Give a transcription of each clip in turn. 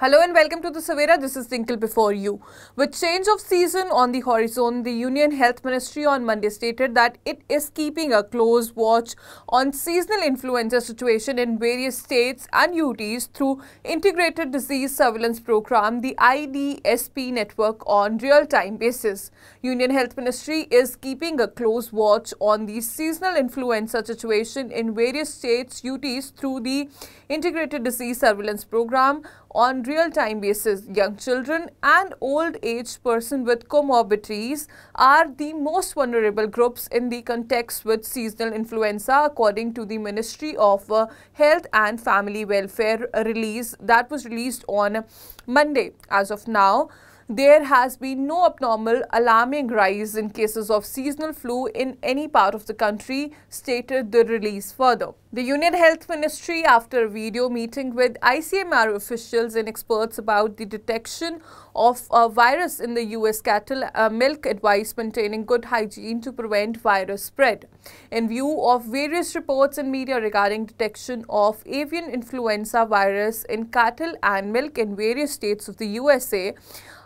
Hello and welcome to the Savera. This is Tinkle before you. With change of season on the horizon, the Union Health Ministry on Monday stated that it is keeping a close watch on seasonal influenza situation in various states and UTs through Integrated Disease Surveillance Program, the IDSP network on real-time basis. Union Health Ministry is keeping a close watch on the seasonal influenza situation in various states, UTs through the Integrated Disease Surveillance Program on real-time basis. Young children and old-age person with comorbidities are the most vulnerable groups in the context with seasonal influenza according to the Ministry of uh, Health and Family Welfare release that was released on Monday. As of now, there has been no abnormal alarming rise in cases of seasonal flu in any part of the country, stated the release further. The Union Health Ministry, after a video meeting with ICMR officials and experts about the detection of a virus in the US cattle, uh, milk advised maintaining good hygiene to prevent virus spread. In view of various reports in media regarding detection of avian influenza virus in cattle and milk in various states of the USA,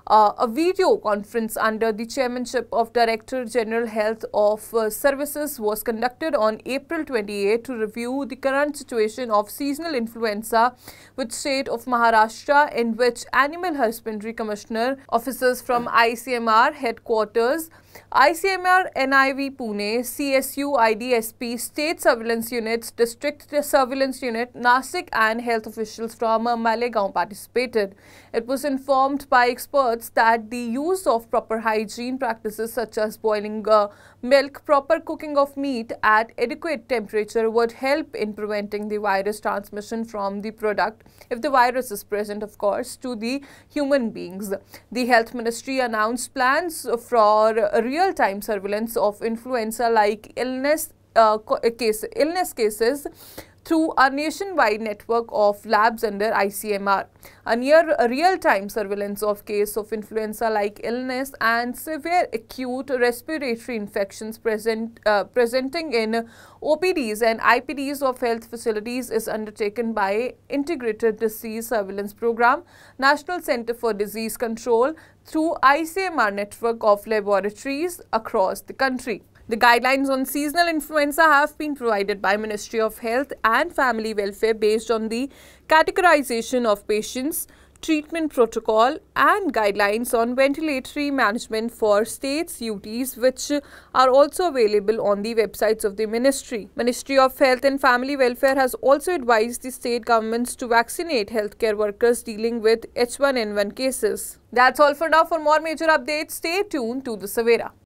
uh, a video conference under the chairmanship of Director General Health of uh, Services was conducted on April 28 to review the current situation of seasonal influenza with state of Maharashtra in which Animal Husbandry Commissioner officers from ICMR headquarters ICMR NIV Pune, CSU IDSP, State Surveillance Units, District Surveillance Unit, Nasik and health officials from Malegaon participated. It was informed by experts that the use of proper hygiene practices such as boiling uh, milk, proper cooking of meat at adequate temperature would help in preventing the virus transmission from the product, if the virus is present of course, to the human beings. The health ministry announced plans for real-time surveillance of influenza-like illness uh, uh case, illness cases through a nationwide network of labs under ICMR. A near real-time surveillance of cases of influenza-like illness and severe acute respiratory infections present, uh, presenting in OPDs and IPDs of health facilities is undertaken by Integrated Disease Surveillance Program, National Center for Disease Control through ICMR network of laboratories across the country. The guidelines on seasonal influenza have been provided by Ministry of Health and Family Welfare based on the categorization of patients, treatment protocol and guidelines on ventilatory management for states UTs which are also available on the websites of the ministry. Ministry of Health and Family Welfare has also advised the state governments to vaccinate healthcare workers dealing with H1N1 cases. That's all for now. For more major updates, stay tuned to the Savera.